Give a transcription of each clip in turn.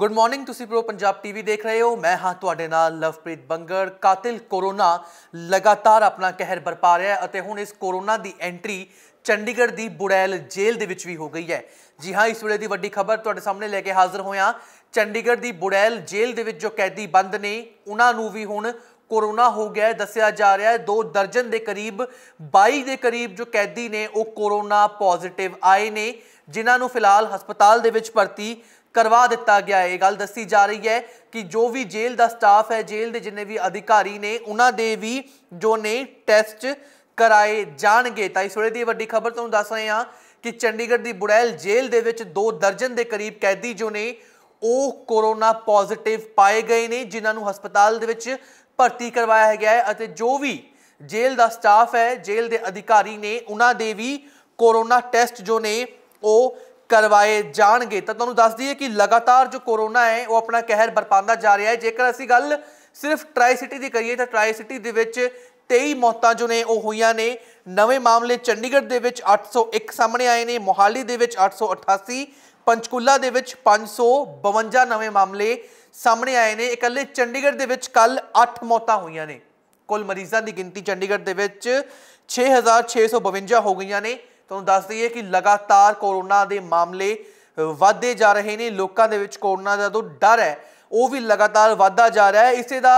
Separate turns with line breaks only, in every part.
good morning ਤੁਸੀਂ pro Punjab TV ਦੇਖ ਰਹੇ ਹੋ ਮੈਂ ਹਾਂ ਤੁਹਾਡੇ ਨਾਲ ਲਵਪ੍ਰੀਤ ਬੰਗੜ ਕਾਤਿਲ ਕੋਰੋਨਾ ਲਗਾਤਾਰ ਆਪਣਾ ਕਹਿਰ ਬਰਪਾ ਰਿਹਾ ਹੈ ਅਤੇ ਹੁਣ ਇਸ ਕੋਰੋਨਾ ਦੀ ਐਂਟਰੀ ਚੰਡੀਗੜ੍ਹ ਦੀ ਬੁੜੈਲ ਜੇਲ੍ਹ ਦੇ ਵਿੱਚ ਵੀ ਹੋ ਗਈ ਹੈ ਜੀ ਹਾਂ ਇਸ ਵੇਲੇ ਦੀ ਵੱਡੀ ਖਬਰ ਤੁਹਾਡੇ ਸਾਹਮਣੇ ਲੈ ਕੇ ਹਾਜ਼ਰ ਹੋਇਆ ਚੰਡੀਗੜ੍ਹ ਦੀ ਬੁੜੈਲ ਜੇਲ੍ਹ ਦੇ ਵਿੱਚ ਜੋ ਕੈਦੀ ਬੰਦ ਨੇ ਉਹਨਾਂ ਨੂੰ ਵੀ ਹੁਣ ਕੋਰੋਨਾ ਹੋ ਗਿਆ ਦੱਸਿਆ ਜਾ ਰਿਹਾ ਹੈ ਦੋ ਦਰਜਨ ਦੇ ਕਰੀਬ 22 ਦੇ ਕਰੀਬ ਜੋ ਕੈਦੀ ਨੇ ਉਹ ਕੋਰੋਨਾ ਪੋਜ਼ਿਟਿਵ ਆਏ ਨੇ ਜਿਨ੍ਹਾਂ ਨੂੰ ਫਿਲਹਾਲ ਹਸਪਤਾਲ ਦੇ ਵਿੱਚ ਭਰਤੀ ਕਰਵਾ ਦਿੱਤਾ ਗਿਆ ਹੈ ਇਹ ਗੱਲ ਦੱਸੀ ਜਾ ਰਹੀ ਹੈ ਕਿ ਜੋ ਵੀ ਜੇਲ੍ਹ ਦਾ ਸਟਾਫ ਹੈ ਜੇਲ੍ਹ ਦੇ ਜਿੰਨੇ ਵੀ ਅਧਿਕਾਰੀ ਨੇ ਉਹਨਾਂ ਦੇ ਵੀ ਜੋ ਨੇ ਟੈਸਟ ਕਰਾਏ ਜਾਣਗੇ ਤਾਂ ਇਸ ਵੇਲੇ ਦੀ ਵੱਡੀ ਖਬਰ ਤੁਹਾਨੂੰ ਦੱਸ ਰਹੇ ਹਾਂ ਕਿ ਚੰਡੀਗੜ੍ਹ ਦੀ ਬੁੜੈਲ ਜੇਲ੍ਹ ਦੇ ਵਿੱਚ ਦੋ ਦਰਜਨ ਦੇ ਕਰੀਬ ਕੈਦੀ ਜੋ ਨੇ ਉਹ ਕੋਰੋਨਾ ਪੋਜ਼ਿਟਿਵ ਪਾਏ ਗਏ ਨੇ ਜਿਨ੍ਹਾਂ ਨੂੰ ਹਸਪਤਾਲ ਦੇ ਵਿੱਚ ਭਰਤੀ ਕਰਵਾਇਆ ਗਿਆ ਹੈ ਅਤੇ ਜੋ ਵੀ ਜੇਲ੍ਹ ਦਾ ਸਟਾਫ ਹੈ ਜੇਲ੍ਹ ਦੇ ਅਧਿਕਾਰੀ ਨੇ ਉਹਨਾਂ ਦੇ ਵੀ ਕੋਰੋਨਾ ਟੈਸਟ ਜੋ ਨੇ ਉਹ ਕਰਵਾਏ ਜਾਣਗੇ ਤਾਂ ਤੁਹਾਨੂੰ ਦੱਸ ਦਈਏ ਕਿ ਲਗਾਤਾਰ ਜੋ ਕੋਰੋਨਾ ਹੈ ਉਹ ਆਪਣਾ ਕਹਿਰ ਬਰਪਾਉਂਦਾ ਜਾ ਰਿਹਾ ਹੈ ਜੇਕਰ ਅਸੀਂ ਗੱਲ ਸਿਰਫ ਟ੍ਰਾਈ ਸਿਟੀ ਦੀ ਕਰੀਏ ਤਾਂ ਟ੍ਰਾਈ ਸਿਟੀ ਦੇ ਵਿੱਚ 23 ਮੌਤਾਂ ਜੋ ਨੇ ਉਹ ਹੋਈਆਂ ਨੇ ਨਵੇਂ ਮਾਮਲੇ ਚੰਡੀਗੜ੍ਹ ਦੇ ਵਿੱਚ 801 ਸਾਹਮਣੇ ਆਏ ਨੇ ਮੋਹਾਲੀ ਦੇ ਵਿੱਚ 888 ਪੰਚਕੂਲਾ ਦੇ ਵਿੱਚ 552 ਨਵੇਂ ਮਾਮਲੇ ਸਾਹਮਣੇ ਆਏ ਨੇ ਇਕੱਲੇ ਚੰਡੀਗੜ੍ਹ ਦੇ ਵਿੱਚ ਕੱਲ 8 ਮੌਤਾਂ ਹੋਈਆਂ ਨੇ ਕੁੱਲ ਮਰੀਜ਼ਾਂ ਦੀ ਗਿਣਤੀ ਚੰਡੀਗੜ੍ਹ ਦੇ ਵਿੱਚ 6652 ਹੋ ਗਈਆਂ ਨੇ ਤੁਹਾਨੂੰ ਦੱਸ ਦਈਏ ਕਿ ਲਗਾਤਾਰ ਕੋਰੋਨਾ ਦੇ ਮਾਮਲੇ ਵਧਦੇ ਜਾ ਰਹੇ ਨੇ ਲੋਕਾਂ ਦੇ ਵਿੱਚ ਕੋਰੋਨਾ ਦਾ ਜੋ ਡਰ ਹੈ ਉਹ ਵੀ ਲਗਾਤਾਰ ਵਧਦਾ ਜਾ ਰਿਹਾ ਹੈ ਇਸੇ ਦਾ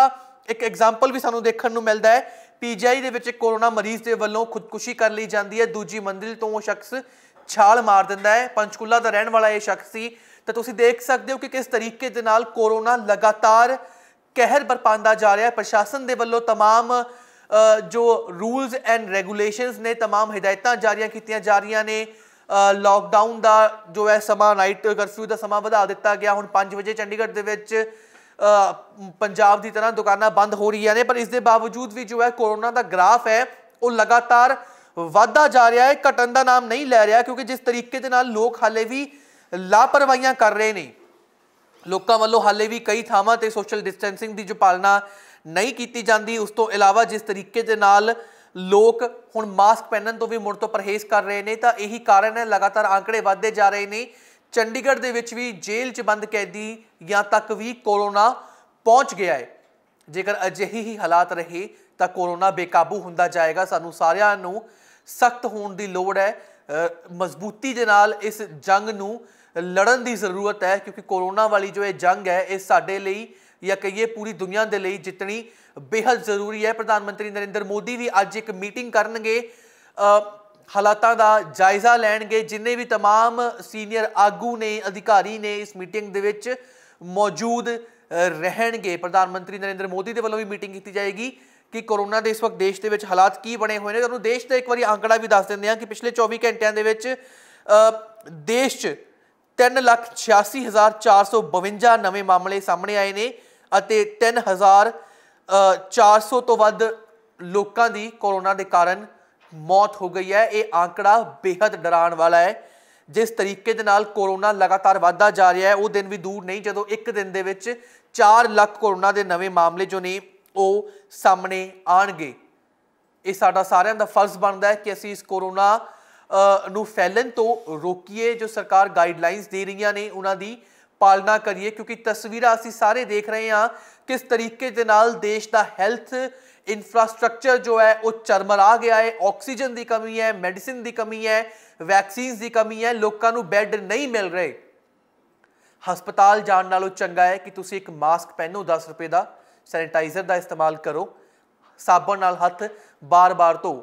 ਇੱਕ ਐਗਜ਼ਾਮਪਲ ਵੀ ਸਾਨੂੰ ਦੇਖਣ ਨੂੰ ਮਿਲਦਾ ਹੈ ਪੀਜੀਆਈ ਦੇ ਵਿੱਚ ਕੋਰੋਨਾ ਮਰੀਜ਼ ਦੇ ਵੱਲੋਂ ਖੁਦਕੁਸ਼ੀ ਕਰ ਲਈ ਜਾਂਦੀ ਹੈ ਦੂਜੀ ਮੰਜ਼ਿਲ ਤੋਂ ਉਹ ਸ਼ਖਸ ਛਾਲ ਮਾਰ ਦਿੰਦਾ ਹੈ ਪੰਚਕੁਲਾ ਦਾ ਰਹਿਣ ਵਾਲਾ ਇਹ ਸ਼ਖਸ ਸੀ ਤਾਂ ਤੁਸੀਂ ਦੇਖ ਸਕਦੇ ਹੋ ਕਿ ਕਿਸ ਤਰੀਕੇ ਦੇ ਨਾਲ ਕੋਰੋਨਾ ਲਗਾਤਾਰ ਕਹਿਰ ਬਰਪਾਉਂਦਾ ਜਾ ਰਿਹਾ ਹੈ ਪ੍ਰਸ਼ਾਸਨ ਦੇ ਵੱਲੋਂ तमाम ਜੋ ਰੂਲਸ ਐਂਡ ਰੈਗੂਲੇਸ਼ਨਸ ਨੇ तमाम ਹਦਾਇਤਾਂ ਜਾਰੀਆਂ ਕੀਤੀਆਂ ਜਾ ਰਹੀਆਂ ਨੇ ਲਾਕਡਾਊਨ ਦਾ ਜੋ ਹੈ ਸਮਾਂ ਨਾਈਟ ਕਰਫਿਊ ਦਾ ਸਮਾਂ ਵਧਾ ਦਿੱਤਾ ਗਿਆ ਹੁਣ 5 ਵਜੇ ਚੰਡੀਗੜ੍ਹ ਦੇ ਵਿੱਚ ਪੰਜਾਬ ਦੀ ਤਰ੍ਹਾਂ ਦੁਕਾਨਾਂ ਬੰਦ ਹੋ ਰਹੀਆਂ ਨੇ ਪਰ ਇਸ ਦੇ ਬਾਵਜੂਦ ਵੀ ਜੋ ਹੈ ਕੋਰੋਨਾ ਦਾ ਗ੍ਰਾਫ ਹੈ ਉਹ ਲਗਾਤਾਰ ਵਧਦਾ ਜਾ ਰਿਹਾ ਹੈ ਘਟਣ ਦਾ ਨਾਮ ਨਹੀਂ ਲੈ ਰਿਹਾ ਕਿਉਂਕਿ ਜਿਸ ਤਰੀਕੇ ਦੇ ਨਾਲ ਲੋਕ ਹਾਲੇ ਵੀ ਲਾਪਰਵਾਹੀਆਂ ਕਰ ਰਹੇ ਨੇ ਲੋਕਾਂ ਵੱਲੋਂ ਹਾਲੇ ਵੀ ਕਈ ਥਾਵਾਂ ਤੇ ਸੋਸ਼ਲ ਡਿਸਟੈਂਸਿੰਗ ਦੀ ਜੋ ਪਾਲਣਾ ਨਹੀਂ ਕੀਤੀ ਜਾਂਦੀ ਉਸ ਤੋਂ ਇਲਾਵਾ ਜਿਸ ਤਰੀਕੇ ਦੇ ਨਾਲ ਲੋਕ ਹੁਣ ਮਾਸਕ ਪਹਿਨਣ ਤੋਂ ਵੀ ਮੁੜ ਤੋਂ ਪਰਹੇਜ਼ ਕਰ ਰਹੇ ਨੇ ਤਾਂ ਇਹੀ ਕਾਰਨ ਹੈ ਲਗਾਤਾਰ ਆંકੜੇ ਵਧਦੇ ਜਾ ਰਹੇ ਨੇ ਚੰਡੀਗੜ੍ਹ ਦੇ ਵਿੱਚ ਵੀ ਜੇਲ੍ਹ 'ਚ ਬੰਦ ਕੈਦੀ ਜਾਂ ਤੱਕ ਵੀ ਕੋਰੋਨਾ ਪਹੁੰਚ ਗਿਆ ਹੈ ਜੇਕਰ ਅਜਿਹੀ ਹੀ ਹਾਲਾਤ ਰਹੇ ਤਾਂ ਕੋਰੋਨਾ ਬੇਕਾਬੂ ਹੁੰਦਾ ਜਾਏਗਾ ਸਾਨੂੰ ਸਾਰਿਆਂ ਨੂੰ ਸਖਤ ਹੋਣ ਦੀ ਲੋੜ ਹੈ ਮਜ਼ਬੂਤੀ ਦੇ ਨਾਲ ਇਸ ਜੰਗ ਨੂੰ ਲੜਨ ਦੀ ਜ਼ਰੂਰਤ ਹੈ ਕਿਉਂਕਿ ਕੋਰੋਨਾ ਵਾਲੀ ਜੋ ਇਹ ਜੰਗ ਹੈ ਇਹ ਸਾਡੇ ਲਈ ਜਾਂ ਕਹੀਏ ਪੂਰੀ ਦੁਨੀਆ ਦੇ ਲਈ ਜਿੱਤਣੀ ਬੇहद ਜ਼ਰੂਰੀ ਹੈ ਪ੍ਰਧਾਨ ਮੰਤਰੀ ਨਰਿੰਦਰ ਮੋਦੀ ਵੀ ਅੱਜ ਇੱਕ ਮੀਟਿੰਗ ਕਰਨਗੇ ਹਾਲਾਤਾਂ ਦਾ ਜਾਇਜ਼ਾ ਲੈਣਗੇ ਜਿੰਨੇ ਵੀ तमाम ਸੀਨੀਅਰ ਆਗੂ ਨੇ ਅਧਿਕਾਰੀ ਨੇ ਇਸ ਮੀਟਿੰਗ ਦੇ ਵਿੱਚ ਮੌਜੂਦ ਰਹਿਣਗੇ ਪ੍ਰਧਾਨ ਮੰਤਰੀ ਨਰਿੰਦਰ ਮੋਦੀ ਦੇ ਵੱਲੋਂ ਵੀ ਮੀਟਿੰਗ ਕੀਤੀ ਜਾਏਗੀ ਕਿ ਕਰੋਨਾ ਦੇ ਇਸ ਵਕਤ ਦੇਸ਼ ਦੇ ਵਿੱਚ ਹਾਲਾਤ ਕੀ ਬਣੇ ਹੋਏ ਨੇ ਤੁਹਾਨੂੰ ਦੇਸ਼ ਦਾ ਇੱਕ ਵਾਰੀ ਅੰਕੜਾ ਵੀ ਦੱਸ ਦਿੰਦੇ ਹਾਂ ਕਿ ਪਿਛਲੇ 24 ਘੰਟਿਆਂ ਦੇ ਵਿੱਚ ਦੇਸ਼ 'ਚ 386452 ਨਵੇਂ ਮਾਮਲੇ ਸਾਹਮਣੇ ਆਏ ਨੇ ਅਤੇ 3400 ਤੋਂ ਵੱਧ ਲੋਕਾਂ ਦੀ ਕੋਰੋਨਾ ਦੇ ਕਾਰਨ ਮੌਤ ਹੋ ਗਈ ਹੈ ਇਹ ਅੰਕੜਾ ਬੇहद ਡਰਾਉਣ ਵਾਲਾ ਹੈ ਜਿਸ ਤਰੀਕੇ ਦੇ ਨਾਲ ਕੋਰੋਨਾ ਲਗਾਤਾਰ ਵਧਦਾ ਜਾ ਰਿਹਾ ਹੈ ਉਹ ਦਿਨ ਵੀ ਦੂਰ ਨਹੀਂ ਜਦੋਂ ਇੱਕ ਦਿਨ ਦੇ ਵਿੱਚ 4 ਲੱਖ ਕੋਰੋਨਾ ਦੇ ਨਵੇਂ ਮਾਮਲੇ ਜੋ ਨੇ ਉਹ ਸਾਹਮਣੇ ਆਣਗੇ ਇਹ ਸਾਡਾ ਸਾਰਿਆਂ ਦਾ ਫਰਜ਼ ਬਣਦਾ ਹੈ ਕਿ ਅਸੀਂ ਇਸ ਕੋਰੋਨਾ ਨੂੰ ਫੈਲਣ ਤੋਂ ਰੋਕੀਏ ਜੋ ਸਰਕਾਰ ਗਾਈਡਲਾਈਨਸ ਦੇ ਰਹੀਆਂ ਨੇ ਉਹਨਾਂ ਦੀ ਪਾਲਣਾ ਕਰੀਏ ਕਿਉਂਕਿ ਤਸਵੀਰਾਂ ਅਸੀਂ ਸਾਰੇ ਦੇਖ ਰਹੇ ਹਾਂ ਕਿਸ ਤਰੀਕੇ ਦੇ ਨਾਲ ਦੇਸ਼ ਦਾ ਹੈਲਥ ਇਨਫਰਾਸਟ੍ਰਕਚਰ ਜੋ ਹੈ ਉਹ ਚਰਮਰਾ ਗਿਆ ਹੈ ਆਕਸੀਜਨ ਦੀ ਕਮੀ ਹੈ ਮੈਡੀਸਿਨ ਦੀ ਕਮੀ ਹੈ ਵੈਕਸੀਨਸ ਦੀ ਕਮੀ ਹੈ ਲੋਕਾਂ ਨੂੰ ਬੈੱਡ ਨਹੀਂ ਮਿਲ ਰਹੇ ਹਸਪਤਾਲ ਜਾਣ ਨਾਲੋਂ ਚੰਗਾ ਹੈ ਕਿ ਤੁਸੀਂ ਇੱਕ ਮਾਸਕ ਪਹਿਨੋ 10 ਰੁਪਏ ਦਾ ਸੈਨੀਟਾਈਜ਼ਰ ਦਾ ਇਸਤੇਮਾਲ ਕਰੋ ਸਾਬਣ ਨਾਲ ਹੱਥ ਬਾਰ-ਬਾਰ ਧੋ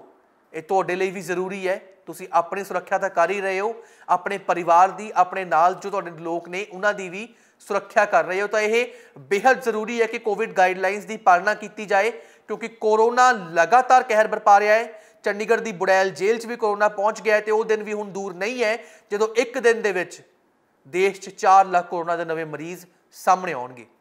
ਇਹ ਤੁਹਾਡੇ ਲਈ ਵੀ ਜ਼ਰੂਰੀ ਹੈ ਤੁਸੀਂ ਆਪਣੀ ਸੁਰੱਖਿਆ ਤਾਂ ਕਰ ਹੀ ਰਹੇ ਹੋ ਆਪਣੇ ਪਰਿਵਾਰ ਦੀ ਆਪਣੇ ਨਾਲ ਜੋ ਤੁਹਾਡੇ ਲੋਕ ਨੇ ਉਹਨਾਂ ਦੀ ਵੀ ਸੁਰੱਖਿਆ ਕਰ ਰਹੇ ਹੋ ਤਾਂ ਇਹ ਬੇहद ਜ਼ਰੂਰੀ ਹੈ ਕਿ ਕੋਵਿਡ ਗਾਈਡਲਾਈਨਸ ਦੀ ਪਾਲਣਾ ਕੀਤੀ ਜਾਏ ਕਿਉਂਕਿ ਕੋਰੋਨਾ ਲਗਾਤਾਰ ਕਹਿਰ ਵਰਪਾ ਰਿਹਾ ਹੈ ਚੰਡੀਗੜ੍ਹ ਦੀ ਬੁੜੈਲ ਜੇਲ੍ਹ 'ਚ ਵੀ ਕੋਰੋਨਾ ਪਹੁੰਚ ਗਿਆ ਤੇ ਉਹ ਦਿਨ ਵੀ ਹੁਣ ਦੂਰ ਨਹੀਂ ਹੈ ਜਦੋਂ ਇੱਕ ਦਿਨ ਦੇ ਵਿੱਚ ਦੇਸ਼ 'ਚ 4 ਲੱਖ ਕੋਰੋਨਾ ਦੇ ਨਵੇਂ ਮਰੀਜ਼ ਸਾਹਮਣੇ ਆਉਣਗੇ